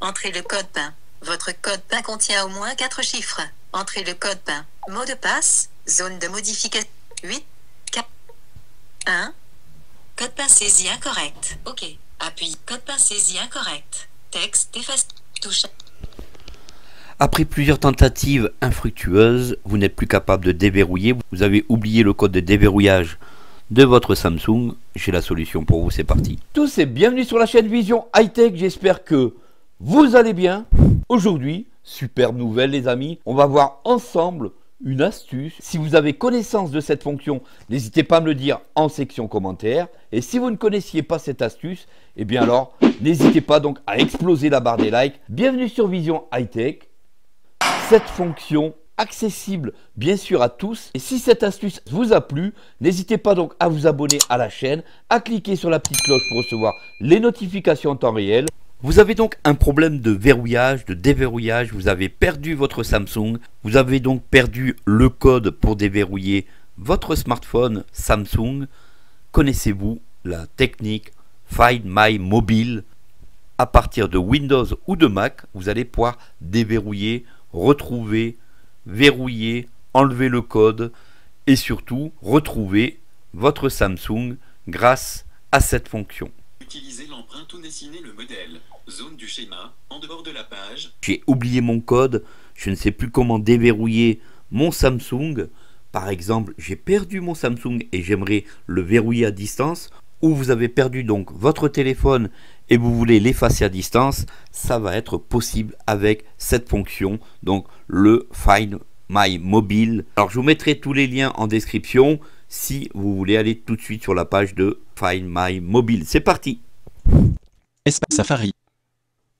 Entrez le code PIN. Votre code PIN contient au moins 4 chiffres. Entrez le code PIN. Mot de passe. Zone de modification. 8. 4. 1. Code PIN saisi incorrect. OK. Appuie. Code PIN saisi incorrect. Texte efface. Touche. Après plusieurs tentatives infructueuses, vous n'êtes plus capable de déverrouiller. Vous avez oublié le code de déverrouillage de votre Samsung. J'ai la solution pour vous, c'est parti. Tous et bienvenue sur la chaîne Vision Hightech. J'espère que vous allez bien Aujourd'hui, superbe nouvelle les amis, on va voir ensemble une astuce. Si vous avez connaissance de cette fonction, n'hésitez pas à me le dire en section commentaire. Et si vous ne connaissiez pas cette astuce, eh bien alors, n'hésitez pas donc à exploser la barre des likes. Bienvenue sur Vision Hightech, Tech. Cette fonction accessible bien sûr à tous. Et si cette astuce vous a plu, n'hésitez pas donc à vous abonner à la chaîne, à cliquer sur la petite cloche pour recevoir les notifications en temps réel. Vous avez donc un problème de verrouillage, de déverrouillage, vous avez perdu votre Samsung, vous avez donc perdu le code pour déverrouiller votre smartphone Samsung. Connaissez-vous la technique Find My Mobile À partir de Windows ou de Mac, vous allez pouvoir déverrouiller, retrouver, verrouiller, enlever le code et surtout retrouver votre Samsung grâce à cette fonction utiliser ou dessiner le modèle. Zone du schéma, en dehors de la page. J'ai oublié mon code, je ne sais plus comment déverrouiller mon Samsung. Par exemple, j'ai perdu mon Samsung et j'aimerais le verrouiller à distance. Ou vous avez perdu donc votre téléphone et vous voulez l'effacer à distance, ça va être possible avec cette fonction, donc le Find My Mobile. Alors je vous mettrai tous les liens en description si vous voulez aller tout de suite sur la page de Find My Mobile. C'est parti Espace Safari.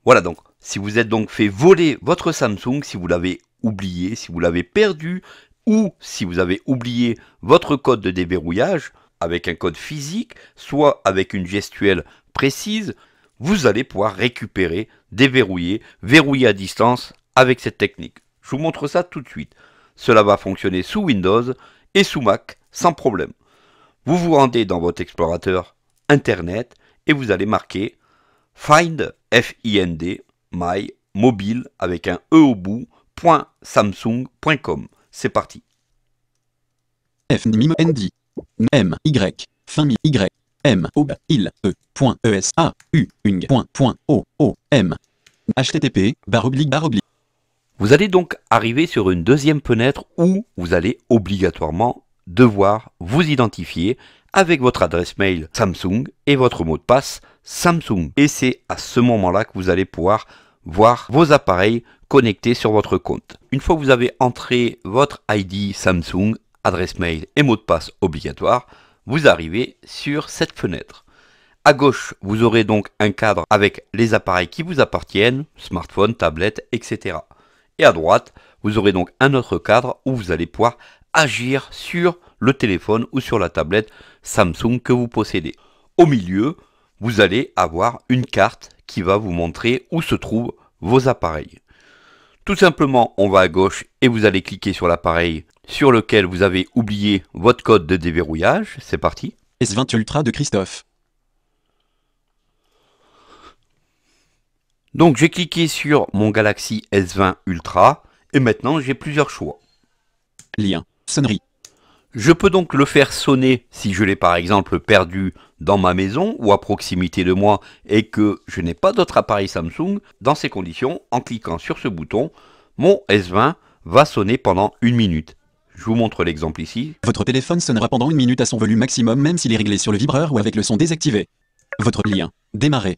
Voilà donc, si vous êtes donc fait voler votre Samsung, si vous l'avez oublié, si vous l'avez perdu, ou si vous avez oublié votre code de déverrouillage, avec un code physique, soit avec une gestuelle précise, vous allez pouvoir récupérer, déverrouiller, verrouiller à distance avec cette technique. Je vous montre ça tout de suite. Cela va fonctionner sous Windows et mac sans problème. Vous vous rendez dans votre explorateur Internet et vous allez marquer Find F-I-N-D, My Mobile avec un E au bout, .samsung.com. C'est parti. F M Y fin Y M O il E point E A U point point O O M http barre oblique vous allez donc arriver sur une deuxième fenêtre où vous allez obligatoirement devoir vous identifier avec votre adresse mail Samsung et votre mot de passe Samsung. Et c'est à ce moment-là que vous allez pouvoir voir vos appareils connectés sur votre compte. Une fois que vous avez entré votre ID Samsung, adresse mail et mot de passe obligatoire, vous arrivez sur cette fenêtre. À gauche, vous aurez donc un cadre avec les appareils qui vous appartiennent, smartphone, tablette, etc et à droite, vous aurez donc un autre cadre où vous allez pouvoir agir sur le téléphone ou sur la tablette Samsung que vous possédez. Au milieu, vous allez avoir une carte qui va vous montrer où se trouvent vos appareils. Tout simplement, on va à gauche et vous allez cliquer sur l'appareil sur lequel vous avez oublié votre code de déverrouillage. C'est parti. S20 Ultra de Christophe. Donc j'ai cliqué sur mon Galaxy S20 Ultra et maintenant j'ai plusieurs choix. Lien, sonnerie. Je peux donc le faire sonner si je l'ai par exemple perdu dans ma maison ou à proximité de moi et que je n'ai pas d'autre appareil Samsung. Dans ces conditions, en cliquant sur ce bouton, mon S20 va sonner pendant une minute. Je vous montre l'exemple ici. Votre téléphone sonnera pendant une minute à son volume maximum même s'il est réglé sur le vibreur ou avec le son désactivé. Votre lien. Démarrer.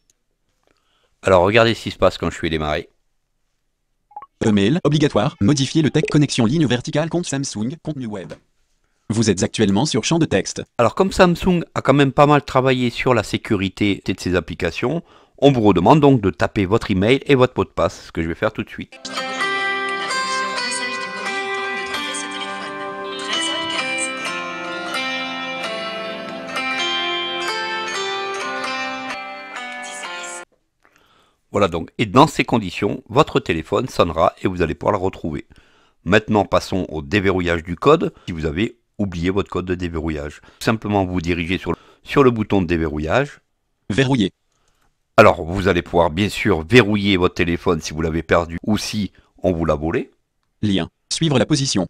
Alors regardez ce qui se passe quand je suis démarré. Email obligatoire. Modifier le texte connexion ligne verticale contre Samsung, contenu web. Vous êtes actuellement sur champ de texte. Alors comme Samsung a quand même pas mal travaillé sur la sécurité de ses applications, on vous redemande donc de taper votre email et votre mot de passe, ce que je vais faire tout de suite. Voilà donc, et dans ces conditions, votre téléphone sonnera et vous allez pouvoir le retrouver. Maintenant, passons au déverrouillage du code. Si vous avez oublié votre code de déverrouillage, simplement vous dirigez sur, sur le bouton de déverrouillage. Verrouiller. Alors, vous allez pouvoir bien sûr verrouiller votre téléphone si vous l'avez perdu ou si on vous l'a volé. Lien. Suivre la position.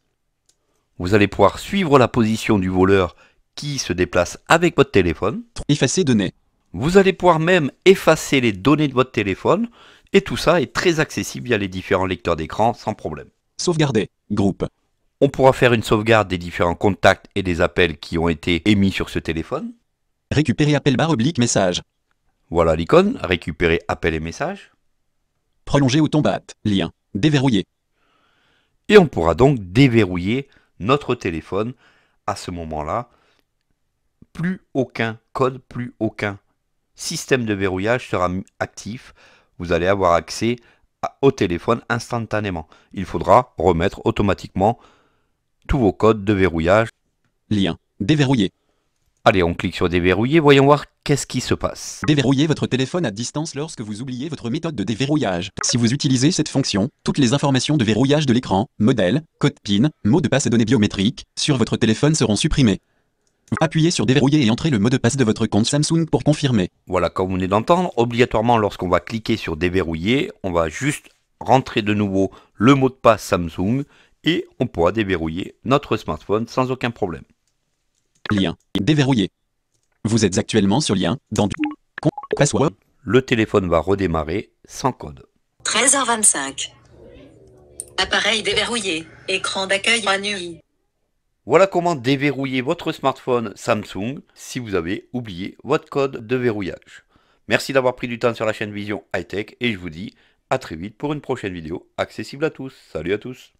Vous allez pouvoir suivre la position du voleur qui se déplace avec votre téléphone. Effacer données. Vous allez pouvoir même effacer les données de votre téléphone et tout ça est très accessible via les différents lecteurs d'écran sans problème. Sauvegarder, groupe. On pourra faire une sauvegarde des différents contacts et des appels qui ont été émis sur ce téléphone. Récupérer appel barre oblique message. Voilà l'icône, récupérer appel et message. Prolonger ou tomber. lien, déverrouiller. Et on pourra donc déverrouiller notre téléphone à ce moment-là. Plus aucun code, plus aucun système de verrouillage sera actif. Vous allez avoir accès à, au téléphone instantanément. Il faudra remettre automatiquement tous vos codes de verrouillage. Lien Déverrouiller. Allez, on clique sur déverrouiller, voyons voir qu'est-ce qui se passe. Déverrouillez votre téléphone à distance lorsque vous oubliez votre méthode de déverrouillage. Si vous utilisez cette fonction, toutes les informations de verrouillage de l'écran, modèle, code PIN, mot de passe et données biométriques, sur votre téléphone seront supprimées. Appuyez sur déverrouiller et entrez le mot de passe de votre compte Samsung pour confirmer. Voilà, comme vous venez d'entendre, obligatoirement lorsqu'on va cliquer sur déverrouiller, on va juste rentrer de nouveau le mot de passe Samsung et on pourra déverrouiller notre smartphone sans aucun problème. Lien déverrouillé. Vous êtes actuellement sur lien dans du password. Le téléphone va redémarrer sans code. 13h25. Appareil déverrouillé. Écran d'accueil manuel. Voilà comment déverrouiller votre smartphone Samsung si vous avez oublié votre code de verrouillage. Merci d'avoir pris du temps sur la chaîne Vision Hightech Tech et je vous dis à très vite pour une prochaine vidéo accessible à tous. Salut à tous